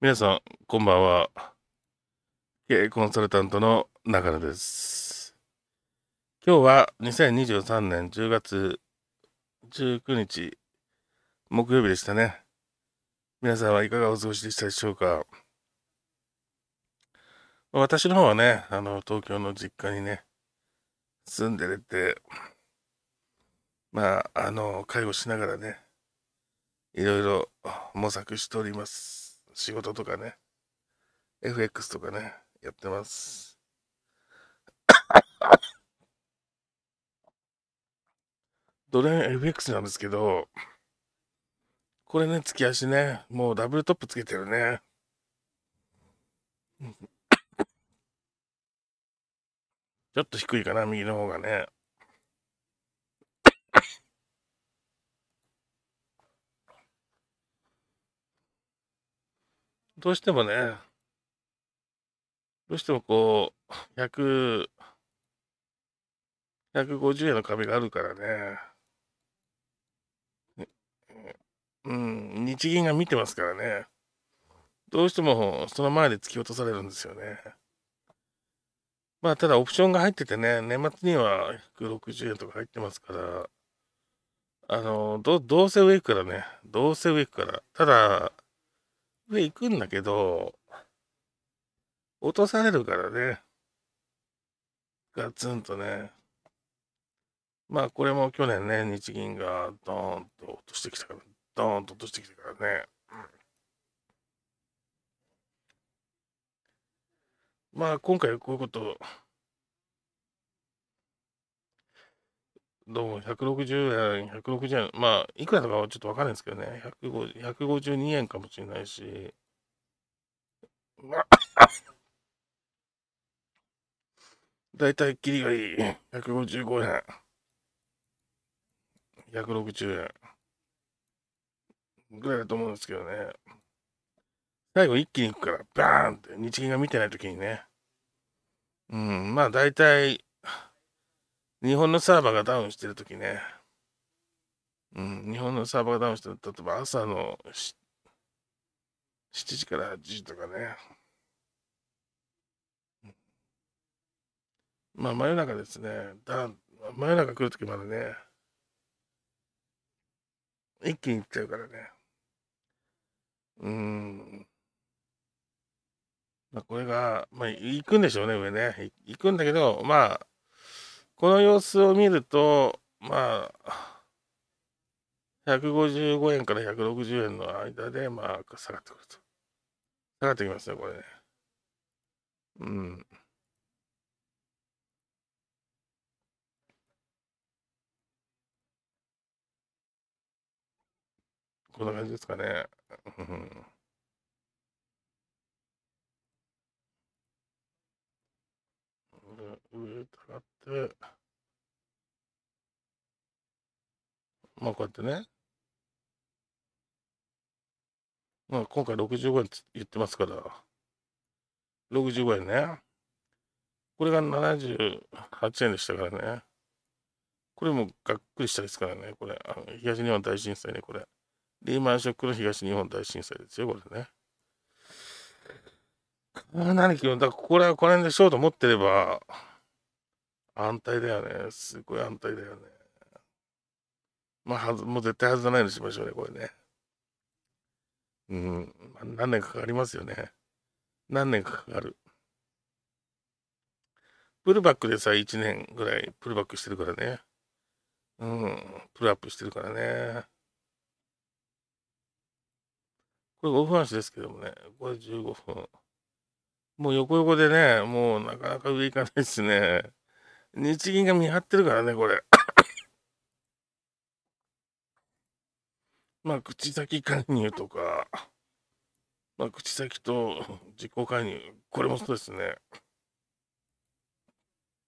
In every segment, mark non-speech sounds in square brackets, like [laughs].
皆さん、こんばんは。経営コンサルタントの中野です。今日は2023年10月19日、木曜日でしたね。皆さんはいかがお過ごしでしたでしょうか。私の方はね、あの、東京の実家にね、住んでれて、まあ、あの、介護しながらね、いろいろ模索しております。仕事とかね、FX とかね、やってます。ドレン FX なんですけど、これね、突き足ね、もうダブルトップつけてるね。[coughs] ちょっと低いかな、右の方がね。どうしてもね、どうしてもこう、100、150円の壁があるからね。うん、日銀が見てますからね。どうしてもその前で突き落とされるんですよね。まあ、ただオプションが入っててね、年末には160円とか入ってますから、あの、どどうせ上行くからね、どうせ上行くから。ただ、上行くんだけど、落とされるからね。ガツンとね。まあこれも去年ね、日銀がドーンと落としてきたから、ドーンと落としてきたからね。まあ今回こういうことどうも160円、160円、まあ、いくらとかはちょっとわかんないですけどね、152円かもしれないし、まあ、だいたい切りがいい、155円、160円ぐらいだと思うんですけどね、最後一気に行くから、バーンって、日銀が見てないときにね、うん、まあ、だいたい日本のサーバーがダウンしてるときね、うん、日本のサーバーがダウンしてる、例えば朝の7時から8時とかね、まあ真夜中ですね、だ真夜中来るときまでね、一気に行っちゃうからね、うん。まあ、これが、まあ、行くんでしょうね、上ね。行くんだけど、まあ、この様子を見ると、まあ、155円から160円の間で、まあ、下がってくると。下がってきますね、これね。うん。こんな感じですかね。うん。上、上、がって。で、まあこうやってね、まあ今回65円って言ってますから、65円ね。これが78円でしたからね。これもがっくりしたですからね、これ。あの東日本大震災ね、これ。リーマンショックの東日本大震災ですよ、これね。何なり気だこれはこの辺でしょうと思ってれば、安泰だよね。すごい安泰だよね。まあ、はず、もう絶対外さないようにしましょうね、これね。うん、何年かかりますよね。何年かかかる。プルバックでさ、1年ぐらいプルバックしてるからね。うん、プルアップしてるからね。これ5分足ですけどもね、これ15分。もう横横でね、もうなかなか上行かないですね。日銀が見張ってるからね、これ。[laughs] まあ、口先介入とか、まあ、口先と実行介入、これもそうですね。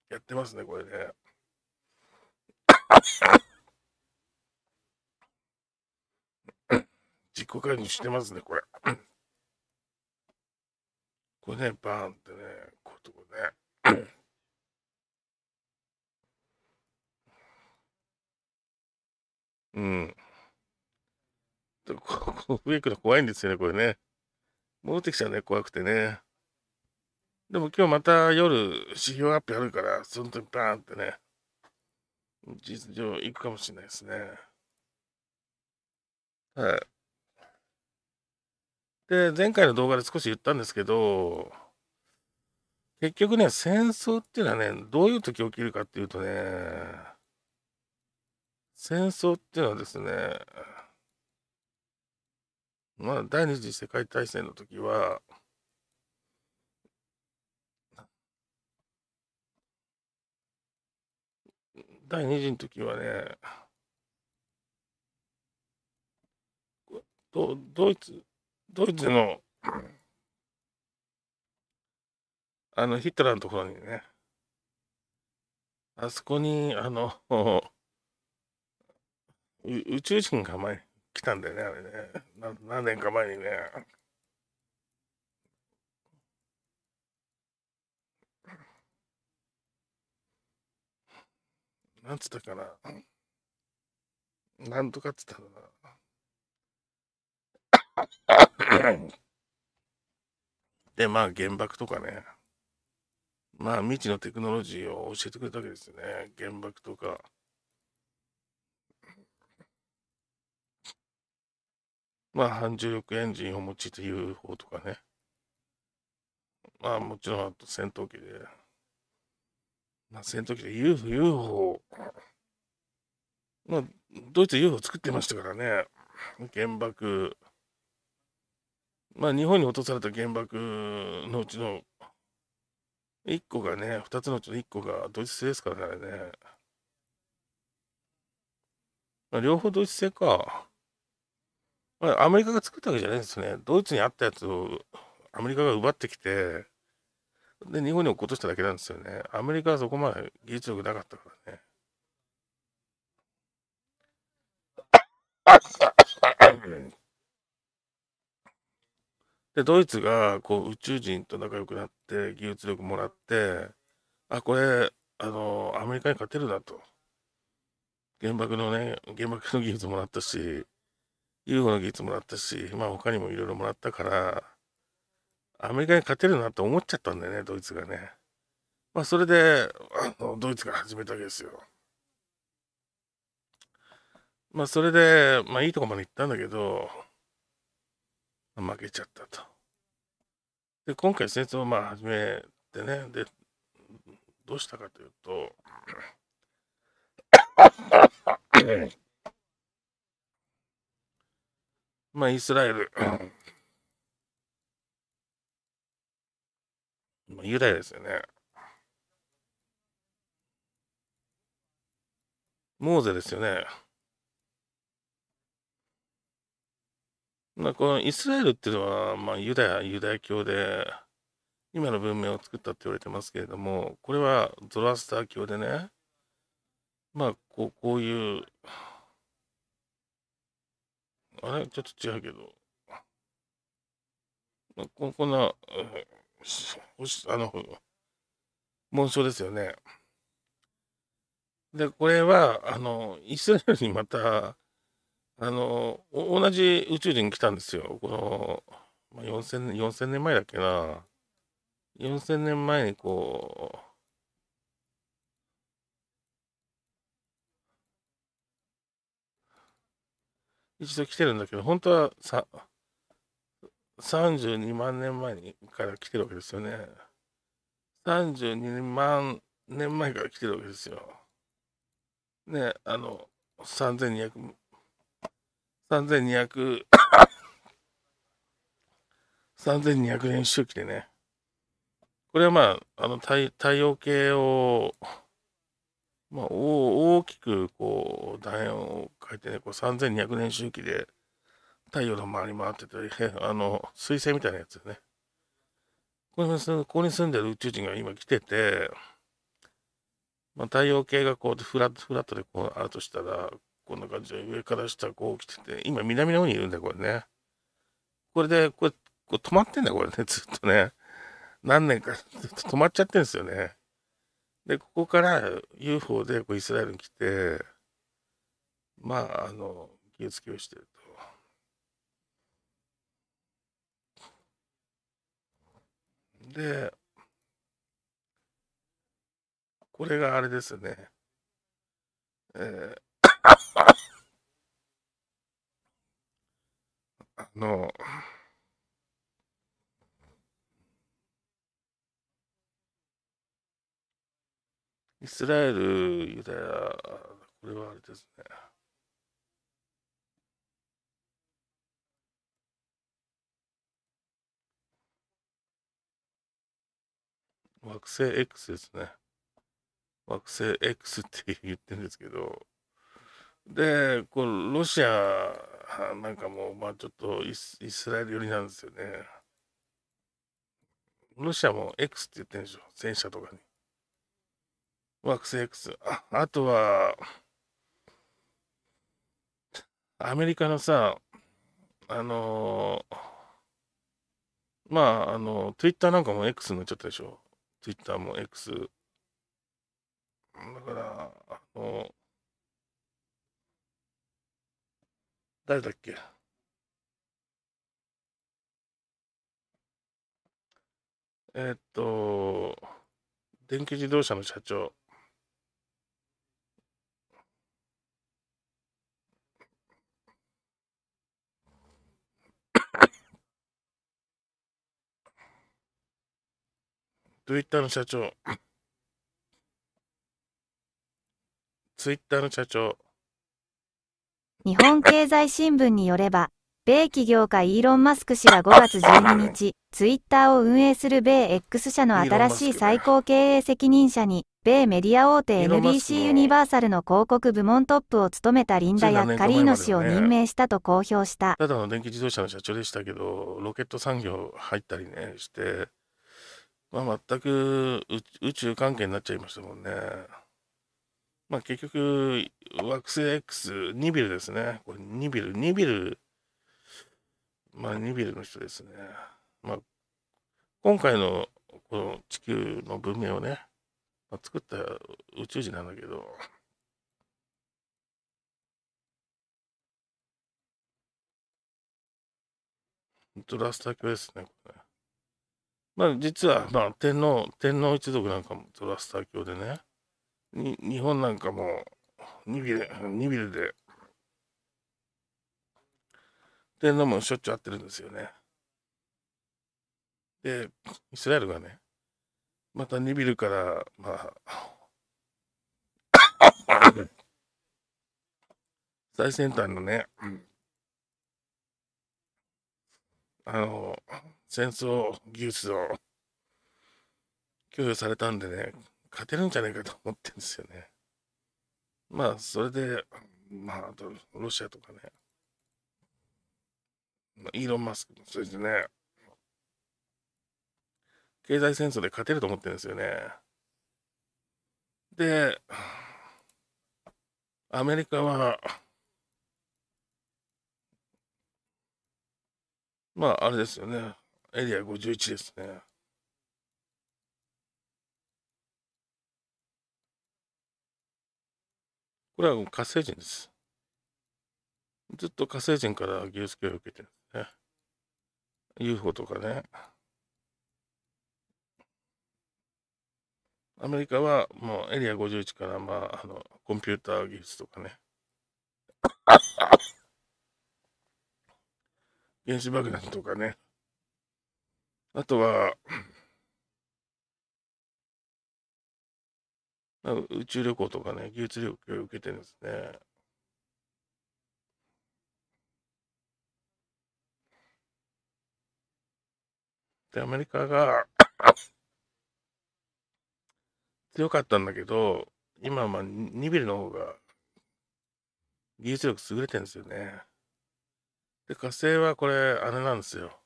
やってますね、これね。[coughs] 自己介入してますね、これ。これね、バーンってね、こうとこね。うん。でこ [laughs] こ上行くの怖いんですよね、これね。戻ってきちゃうね、怖くてね。でも今日また夜、指標アップやるから、その時バーンってね、事実上行くかもしれないですね。はい。で、前回の動画で少し言ったんですけど、結局ね、戦争っていうのはね、どういう時起きるかっていうとね、戦争っていうのはですね、まあ、第二次世界大戦の時は、第二次の時はね、ドドイツ、ドイツの、あの、ヒットラーのところにね、あそこに、あの、宇宙人が前に来たんだよね、あれね。何年か前にね。なんつったかな。なんとかっつったかな。[coughs] で、まあ原爆とかね。まあ未知のテクノロジーを教えてくれたわけですよね。原爆とか。まあ、反重力エンジンを用いて UFO とかね。まあ、もちろん、あと戦闘機で。まあ、戦闘機で UFO、UFO。まあ、ドイツ UFO 作ってましたからね。原爆。まあ、日本に落とされた原爆のうちの1個がね、2つのうちの1個がドイツ製ですからね。まあ、両方ドイツ製か。これアメリカが作ったわけじゃないんですね。ドイツにあったやつをアメリカが奪ってきて、で、日本に落っことしただけなんですよね。アメリカはそこまで技術力なかったからね。で、ドイツがこう宇宙人と仲良くなって、技術力もらって、あ、これ、あの、アメリカに勝てるなと。原爆のね、原爆の技術もらったし、UFO の技術もらったし、まあ他にもいろいろもらったから、アメリカに勝てるなって思っちゃったんだよね、ドイツがね。まあそれで、あのドイツから始めたわけですよ。まあそれで、まあいいとこまで行ったんだけど、ま負けちゃったと。で、今回戦争をまあ始めてね、で、どうしたかというと、まあ、イスラエル。まあ、ユダヤですよね。モーゼですよね。まあ、このイスラエルっていうのは、まあ、ユダヤ、ユダヤ教で、今の文明を作ったって言われてますけれども、これはゾロアスター教でね、まあ、こうこういう、あれちょっと違うけど。ここんな、あの、紋章ですよね。で、これは、あの、イスラエルにまた、あの、同じ宇宙人来たんですよ。この、まあ、4000, 4000年前だっけな。4000年前にこう、一度来てるんだけど、本当はさ、32万年前にから来てるわけですよね。32万年前から来てるわけですよ。ね、あの、3200、3200 3200 [coughs] 年周期でね。これはまあ、あの太、太陽系をまあ、大きくこう楕円を描いてねこう3200年周期で太陽の周り回ってて [laughs] あの彗星みたいなやつねここに住んでる宇宙人が今来てて、まあ、太陽系がこうフラットフラットでこうあるとしたらこんな感じで上から下こう来てて今南の方にいるんだこれねこれでこれこれ止まってんだこれねずっとね何年か止まっちゃってるんですよねで、ここから UFO でこうイスラエルに来て、まあ、あの、気をつけをしてると。で、これがあれですね。えー、あの、イスラエル、ユダヤ、これはあれですね。惑星 X ですね。惑星 X って言ってるんですけど、で、こうロシアなんかも、まあちょっとイスイスラエル寄りなんですよね。ロシアも X って言ってるんでしょ、戦車とかに。惑星 X。ああとは、アメリカのさ、あのー、まあ、あの、Twitter なんかも X になっちゃったでしょ。Twitter も X。だから、あの、誰だっけえっと、電気自動車の社長。ツイッターの社長。ツイッターの社長。日本経済新聞によれば、米企業家イーロン・マスク氏が5月12日、ツイッターを運営する米 X 社の新しい最高経営責任者に、米メディア大手 NBC ユニバーサルの広告部門トップを務めたリンダ・ヤッカリーノ氏を任命したと公表した。ただの電気自動車の社長でしたけど、ロケット産業入ったりね、して、まあ、全く宇宙関係になっちゃいましたもんね。まあ、結局、惑星 X、ニビルですね。これニビル、ニビル、まあ、ニビルの人ですね。まあ、今回のこの地球の文明をね、まあ、作った宇宙人なんだけど、ドラスター教ですね、これね。まあ実は、まあ、天皇天皇一族なんかもトラスター教でね日本なんかもニビレニビレで天皇もしょっちゅう会ってるんですよね。でイスラエルがねまたニビルからまあ [coughs] 最先端のね、あの戦争技術を供与されたんでね、勝てるんじゃないかと思ってるんですよね。まあ、それで、まあ、あと、ロシアとかね、イーロン・マスク、もそうですね、経済戦争で勝てると思ってるんですよね。で、アメリカは、まあ、あれですよね。エリア51ですね。これは火星人です。ずっと火星人から技術教育を受けてるんですね。UFO とかね。アメリカはもうエリア51から、まあ、あのコンピューター技術とかね。[coughs] 原子爆弾とかね。あとは、まあ、宇宙旅行とかね、技術旅行を受けてるんですね。で、アメリカが強かったんだけど、今はまあニビルの方が技術力優れてるんですよね。で、火星はこれ、あれなんですよ。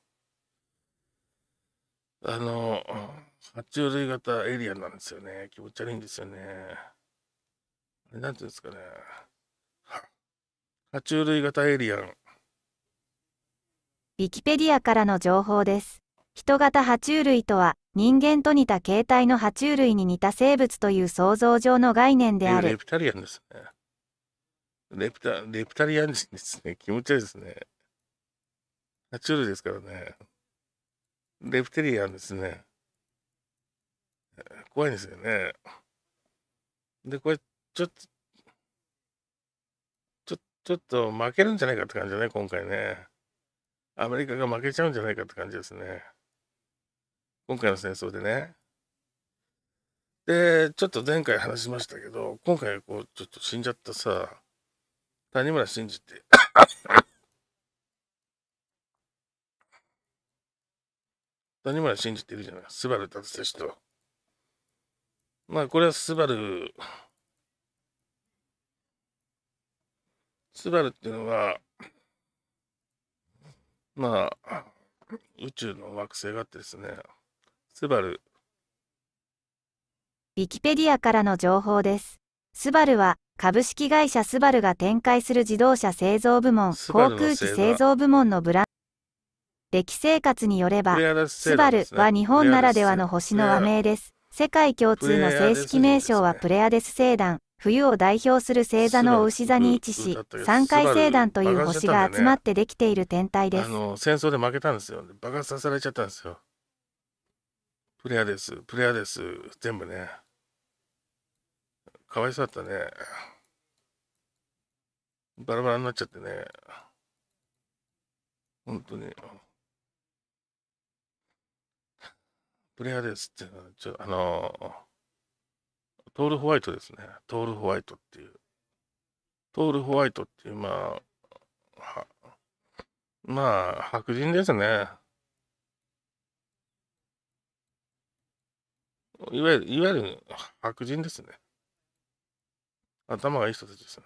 あの、爬虫類型エリアなんですよね。気持ち悪いんですよね。なんていうんですかね。爬虫類型エリアン。ウィキペディアからの情報です。人型爬虫類とは、人間と似た形態の爬虫類に似た生物という想像上の概念である。レプタリアンですね。レプタ、レプタリアン人ですね。気持ち悪いですね。爬虫類ですからね。レプテリアンですね。怖いんですよね。で、これ、ちょっと、ちょ、ちょっと負けるんじゃないかって感じだね、今回ね。アメリカが負けちゃうんじゃないかって感じですね。今回の戦争でね。で、ちょっと前回話しましたけど、今回こう、ちょっと死んじゃったさ、谷村新司って谷村新司っているじゃないスバル達選手と。まあ、これはスバル、スバルっていうのは、まあ、宇宙の惑星があってですね、スバル。ウィキペディアからの情報です。スバルは、株式会社スバルが展開する自動車製造部門、航空機製造部門のブランド歴生活によれば、スバルは日本ならではの星の和名です。世界共通の正式名称はプレアデス星団、冬を代表する星座のお牛座に位置し、三回星団という星が集まってできている天体です。あの戦争で負けたんですよ。爆発させられちゃったんですよ。プレアデス、プレアデス、全部ね。かわいそうだったね。バラバラになっちゃってね。本当に。プレイヤーですって、ちょあのー、トールホワイトですね。トールホワイトっていう。トールホワイトっていう、まあ、まあ、白人ですね。いわゆる、いわゆる白人ですね。頭がいい人たちです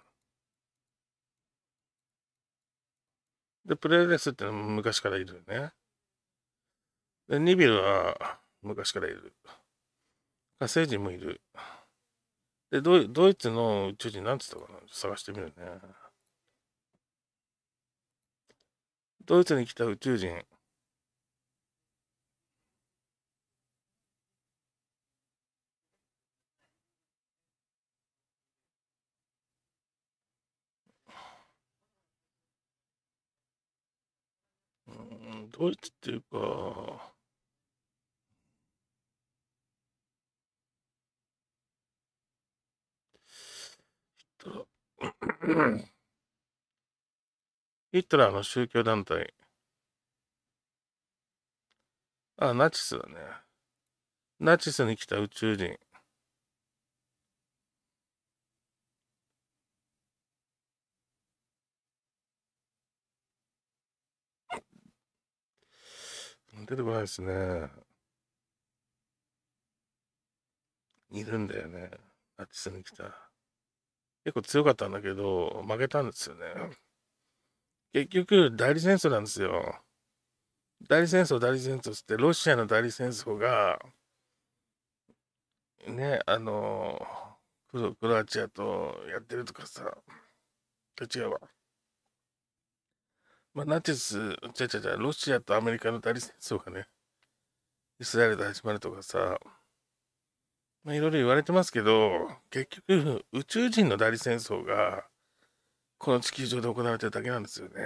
で、プレレスってのは昔からいるよね。で、ニビルは、昔からいる。火星人もいる。で、ドドイツの宇宙人なんつったかな探してみるね。ドイツに来た宇宙人。ドイツっていうか、ヒトラーの宗教団体。あ、ナチスだね。ナチスに来た宇宙人。出てこないですね。いるんだよね。ナチスに来た。結構強かったんだけど、負けたんですよね。結局、代理戦争なんですよ。代理戦争、代理戦争って、ロシアの代理戦争が、ね、あの、クロアチアとやってるとかさ、違うわ。まあ、ナチス、ちゃちゃちゃ、ロシアとアメリカの代理戦争がね、イスラエルで始まるとかさ、まあ、いろいろ言われてますけど、結局、宇宙人の代理戦争が、この地球上で行われてるだけなんですよね。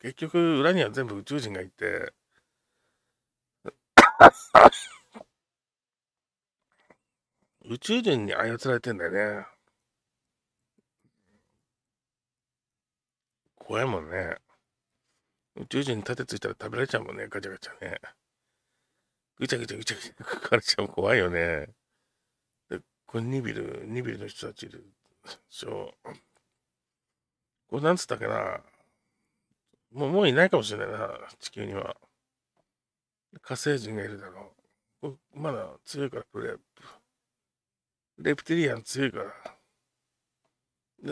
結局、裏には全部宇宙人がいて、[laughs] 宇宙人に操られてんだよね。怖いもんね。宇宙人に盾ついたら食べられちゃうもんね、ガチャガチャね。ぐちゃぐちゃぐちゃぐちゃかかれちゃう怖いよね。これニビル、ニビルの人たちいる。そう。これなんつったっけな。もう、もういないかもしれないな、地球には。火星人がいるだろう。まだ強いから、こプ。レプティリアン強いから。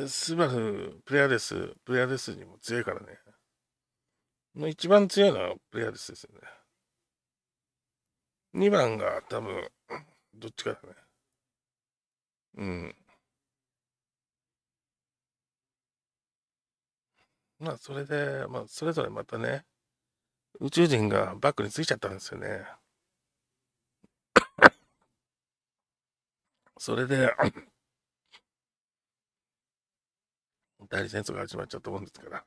で、スバル、プレアデス、プレアデスにも強いからね。一番強いのはプレアデスですよね。2番が多分、どっちかだね。うん。ま、それで、ま、それぞれまたね、宇宙人がバックについちゃったんですよね。[coughs] それで、代理戦争が始まっちゃったもんですから。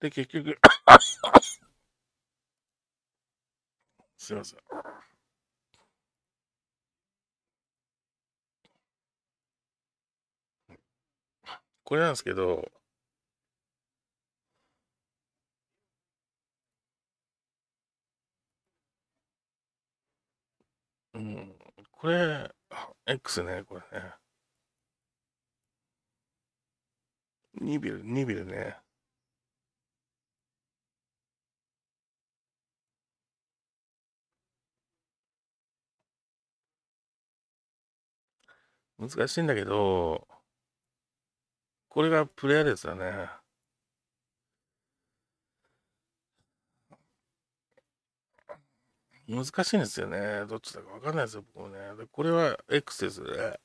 で、結局 [coughs] すいません。これなんですけど、うん、これ、X ね、これね。ニビル、ニビルね。難しいんだけど、これがプレイヤーですよね。難しいんですよね。どっちだかわかんないですよ、僕もね。でこれは X ですよね。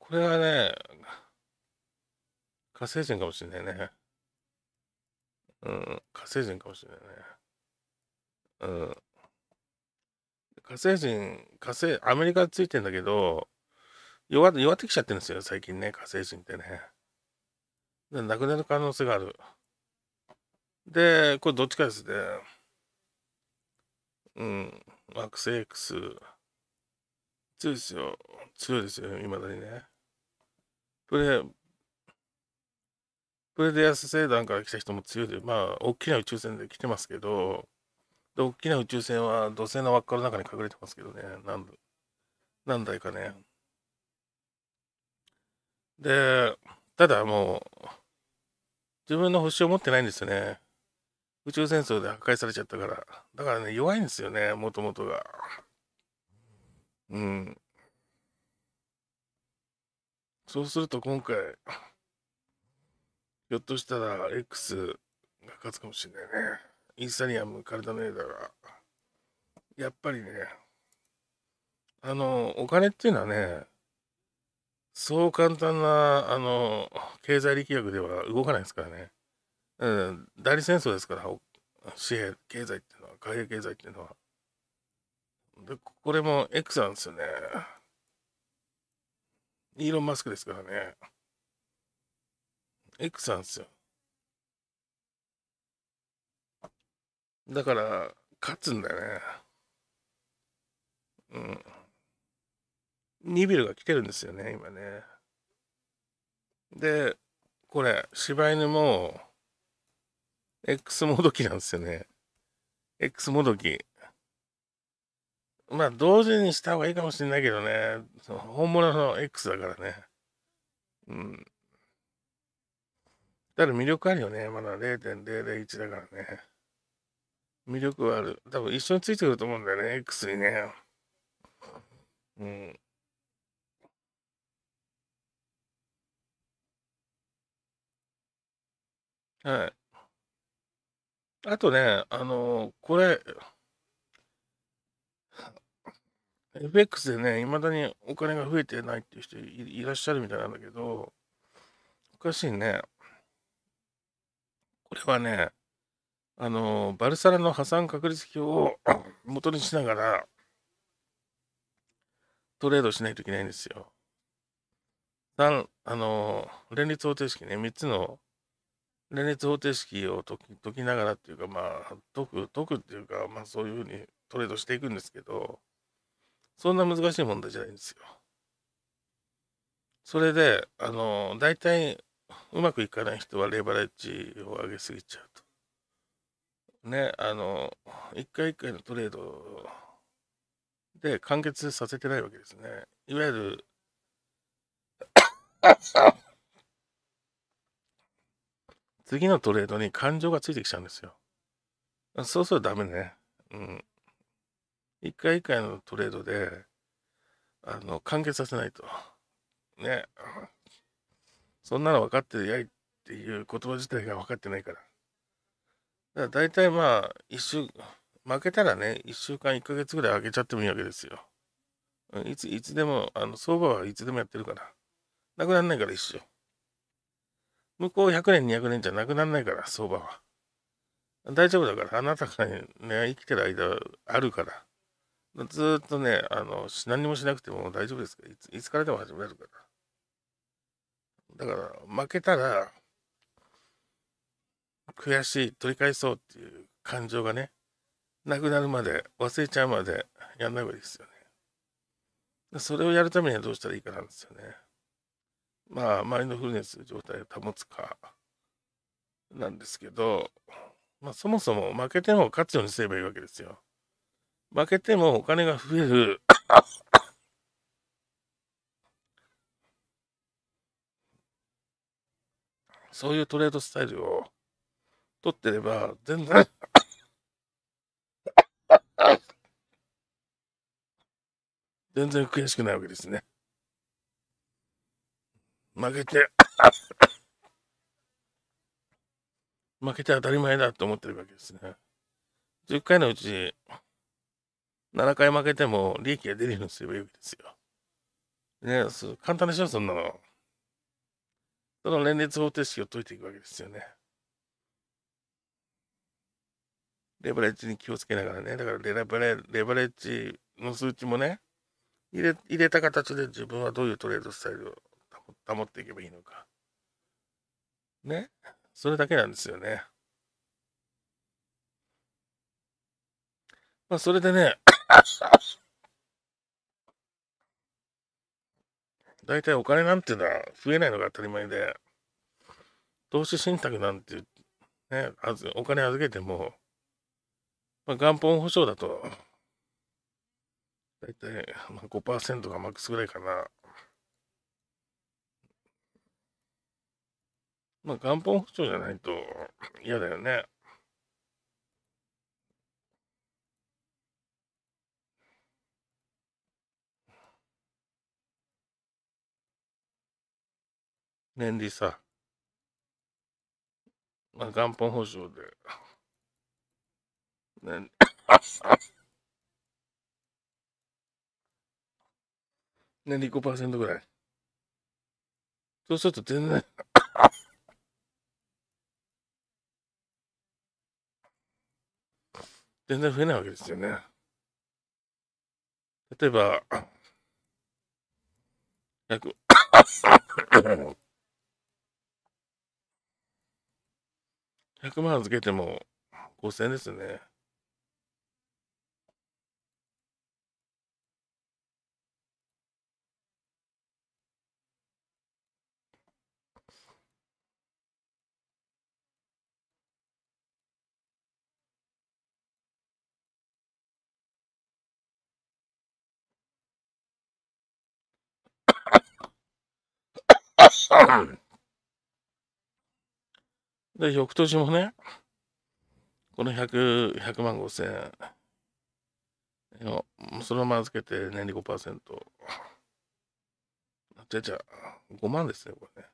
これはね、火星人かもしれないね。うん、火星人かもしれないね。うん。火星人、火星、アメリカついてんだけど、弱弱ってきちゃってるんですよ、最近ね、火星人ってね。で亡くなる可能性がある。で、これどっちかですね。うん、惑星 X。強いですよ。強いですよ、いまだにね。プレ、プレデアス星団から来た人も強いで、まあ、大きな宇宙船で来てますけど、大きな宇宙船は土星の輪っかの中に隠れてますけどね、何何台かね。で、ただもう、自分の星を持ってないんですよね。宇宙戦争で破壊されちゃったから。だからね、弱いんですよね、もともとが。うん。そうすると今回、ひょっとしたら X が勝つかもしれないね。インスタリアムカルタの絵だが、やっぱりね、あの、お金っていうのはね、そう簡単な、あの、経済力学では動かないですからね。うん、代理戦争ですから、紙幣、経済っていうのは、海外経済っていうのは。で、これも X なんですよね。イーロン・マスクですからね。X なんですよ。だから、勝つんだよね。うん。ニビルが来てるんですよね、今ね。で、これ、柴犬も、X もどきなんですよね。X もどき。まあ、同時にした方がいいかもしれないけどね。その本物の X だからね。うん。だ魅力あるよね。まだ0.001だからね。魅力はある。多分一緒についてくると思うんだよね、X にね。うん。はい。あとね、あのー、これ、FX でね、いまだにお金が増えてないっていう人いらっしゃるみたいなんだけど、おかしいね。これはね、あの、バルサラの破産確率表を [laughs] 元にしながら、トレードしないといけないんですよ。3、あの、連立方程式ね、3つの連立方程式を解き解きながらっていうか、まあ、解く、解くっていうか、まあ、そういうふうにトレードしていくんですけど、そんな難しい問題じゃないんですよ。それで、あの、大体、うまくいかない人はレバレッジを上げすぎちゃう。ね、あの、一回一回のトレードで完結させてないわけですね。いわゆる [coughs] 次のトレードに感情がついてきちゃうんですよ。そうするとダメね。うん。一回一回のトレードで、あの、完結させないと。ね。そんなの分かってやいっていう言葉自体が分かってないから。だ大体まあ、一週、負けたらね、一週間、一ヶ月ぐらい開げちゃってもいいわけですよ。いつ、いつでも、あの、相場はいつでもやってるから。なくならないから一緒。向こう100年、200年じゃなくならないから、相場は。大丈夫だから、あなたがね、生きてる間あるから。ずっとね、あの、何もしなくても大丈夫ですからいつ、いつからでも始めるから。だから、負けたら、悔しい取り返そうっていう感情がねなくなるまで忘れちゃうまでやんない方がいいですよねそれをやるためにはどうしたらいいかなんですよねまあマインドフルネス状態を保つかなんですけど、まあ、そもそも負けても勝つようにすればいいわけですよ負けてもお金が増える [coughs] そういうトレードスタイルを取ってれば、全然全然悔しくないわけですね。負けて負けて当たり前だと思ってるわけですね。10回のうち、7回負けても利益が出るようにすればいいわけですよ。ね、簡単でしょ、そんなの。その連立方程式を解いていくわけですよね。レバレッジに気をつけながらね、だからレバレレバレッジの数値もね入れ、入れた形で自分はどういうトレードスタイルを保っていけばいいのか。ね。それだけなんですよね。まあ、それでね、[coughs] 大体お金なんていうのは増えないのが当たり前で、投資信託なんて、ね、お金預けても、まあ、元本保証だと、だいたい5%がマックスぐらいかな。まあ、元本保証じゃないと嫌だよね。年利さ、まあ、元本保証で then. ね、2% [laughs] ぐらい。そうすると全然。[laughs] 全然増えないわけですよね。例えば、約100 [laughs] 万預けても5000円ですよね。で、翌年もね、この 100, 100万5千円そのまま預けて年利5%。じゃじゃ、5万ですね、これね。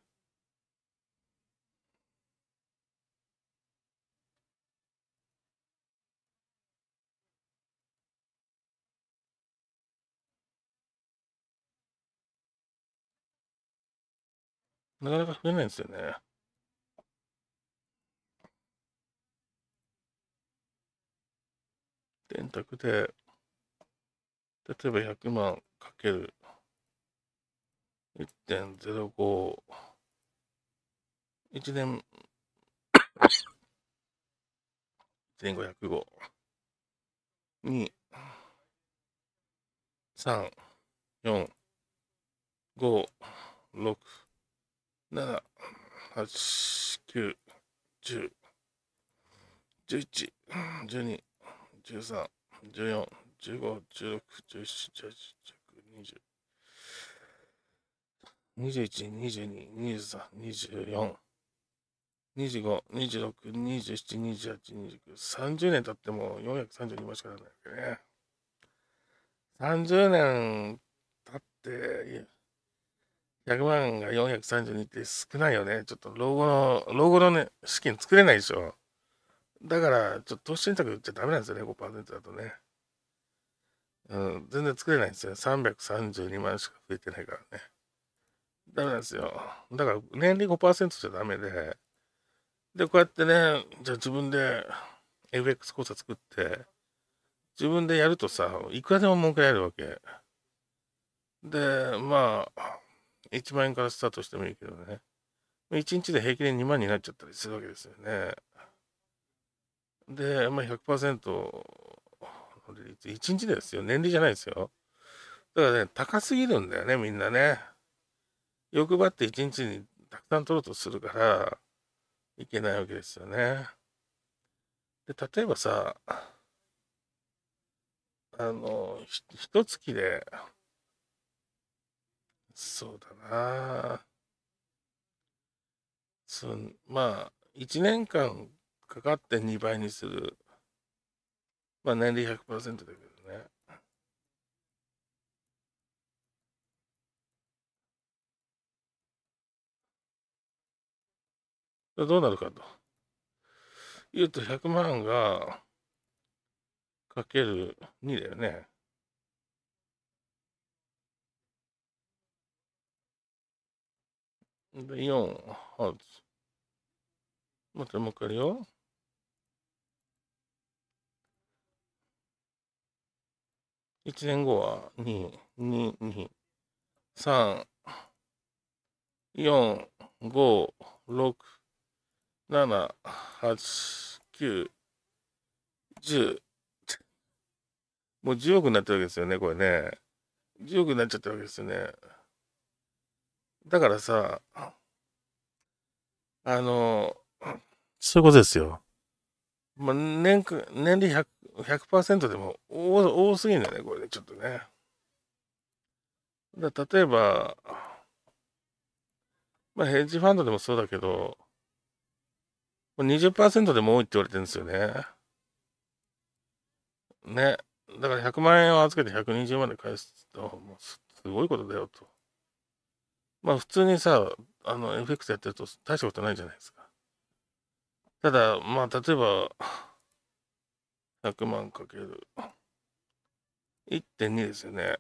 なかなか増えないんですよね。電卓で、例えば100万かける1.05、1年、1500号、2、3、4、5、6、7、8、9、10、11、12、13、14、15、16、17、18、19、20。21、22、23、24、25、26、27、28、29、30年経っても432万しかないわけね。30年経って、100万が432って少ないよね。ちょっと老後の、老後のね、資金作れないでしょ。だから、ちょっと投資信託売っちゃダメなんですよね、5%だとね。うん、全然作れないんですよ。332万しか増えてないからね。ダメなんですよ。だから、年利5%じゃダメで、で、こうやってね、じゃあ自分で FX 交差作って、自分でやるとさ、いくらでも儲けられるわけ。で、まあ、1万円からスタートしてもいいけどね。1日で平均で2万になっちゃったりするわけですよね。で、まあ、100%の利率、1日ですよ。年利じゃないですよ。だからね、高すぎるんだよね、みんなね。欲張って1日にたくさん取ろうとするから、いけないわけですよね。で、例えばさ、あの、ひ、と月で、そうだなそまあ1年間かかって2倍にするまあ年利100%だけどねどうなるかと言うと100万がかける2だよねで、4、ハウツ。待っもう一回やるよ。1年後は2、2、2、3、4、5、6、7、8、9、10。もう10億になってるわけですよね、これね。10億になっちゃったわけですよね。だからさ、あの、そういうことですよ。まあ、年年利 100%, 1でも多すぎるんだよね、これね、ちょっとね。だ例えば、まあ、ヘッジファンドでもそうだけど、20%でも多いって言われてるんですよね。ね。だから100万円を預けて120万で返すと、もうすごいことだよと。まあ普通にさ、あの FX やってると大したことないじゃないですか。ただ、まあ例えば、100万かける1.2ですよね。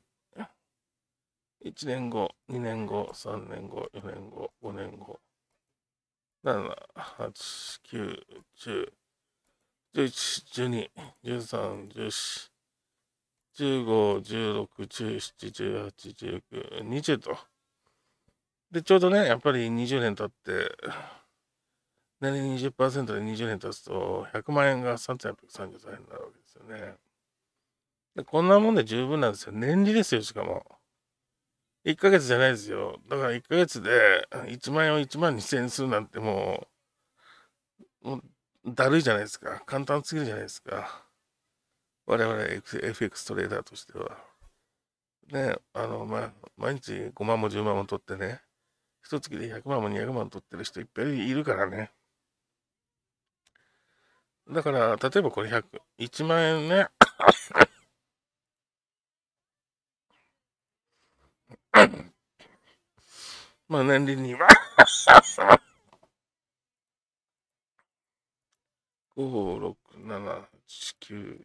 1年後、2年後、3年後、4年後、5年後、7、8、9、10、11、12、13、14、15、16、17、18、19、20と。で、ちょうどね、やっぱり20年経って、年利20%で20年経つと、100万円が3833円になるわけですよね。で、こんなもんで十分なんですよ。年利ですよ、しかも。1ヶ月じゃないですよ。だから1ヶ月で1万円を1万2000円するなんてもう、もうだるいじゃないですか。簡単すぎるじゃないですか。我々 FX トレーダーとしては。ね、あの、まあ、毎日5万も10万も取ってね、一月で100万も200万取ってる人いっぱいいるからね。だから、例えばこれ100、1万円ね。まあ、年利に万。5、6、7、8、9、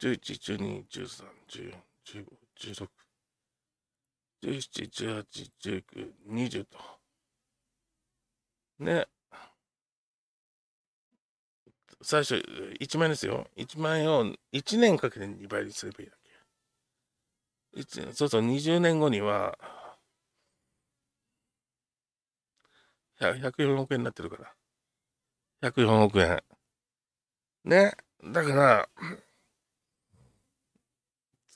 10、11、12、13、14、15、16、17、18、19、20、21、22、23、24、25、26、27、28、29、30、31、32、33、34、35、36、37、38、39、40、41、42、43、44、45、46、47、48、49、50、51、52、53、54、55、5、6、7、8、9、10、11、12、13、14、15、16。17、18、19、20と。ね。最初、1万円ですよ。1万円を1年かけて2倍にすればいいだけ。そうそう、20年後には、104億円になってるから。104億円。ね。だから、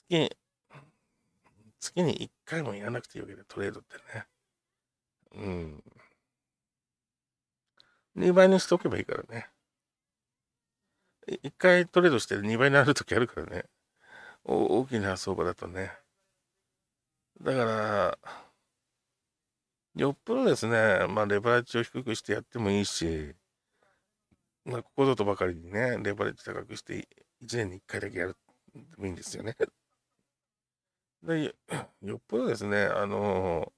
月、月に1回もやらなくていいわけで、トレードってね。うん。2倍にしておけばいいからね。1回トレードして2倍になるときあるからね。大きな相場だとね。だから、よっぽどですね、まあ、レバレッジを低くしてやってもいいし、まあ、ここぞとばかりにね、レバレッジ高くして1年に1回だけやるでもいいんですよね。で、[clears throat] よっぽどですね、あの、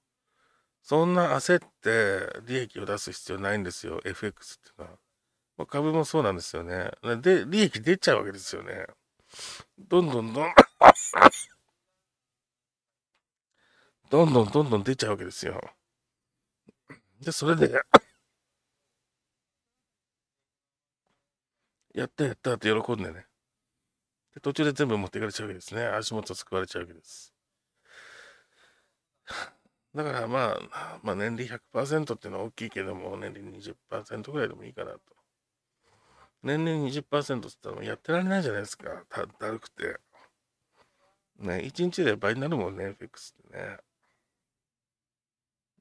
そんな焦って利益を出す必要ないんですよ、FX っていうのは。まあ、株もそうなんですよね。で、利益出ちゃうわけですよね。どんどんどん [coughs] どんどんどんどん出ちゃうわけですよ。で、それで [coughs] やったやったって喜んでね。で途中で全部持っていかれちゃうわけですね。足元すくわれちゃうわけです。[laughs] だからまあ、まあ、年利100%っていうのは大きいけども、年利20%ぐらいでもいいかなと。年々20%って言ったらやってられないじゃないですか。だだるくて。ね、一日で倍になるもんね、FX ってね。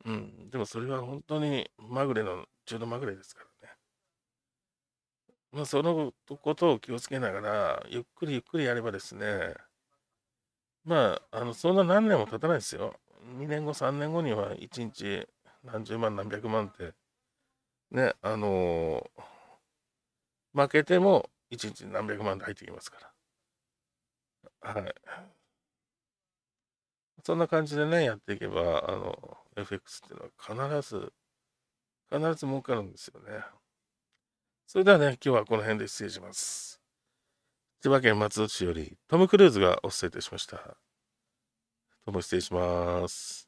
うん、でもそれは本当にまぐれの、中途まぐれですからね。まあ、そのことを気をつけながら、ゆっくりゆっくりやればですね、まあ、あの、そんな何年も経たないですよ。2年後3年後には1日何十万何百万ってねあのー、負けても1日何百万で入ってきますからはいそんな感じでねやっていけばあの FX っていうのは必ず必ず儲かるんですよねそれではね今日はこの辺で失礼します千葉県松戸市よりトム・クルーズがお伝えいたしました。どうも失礼します。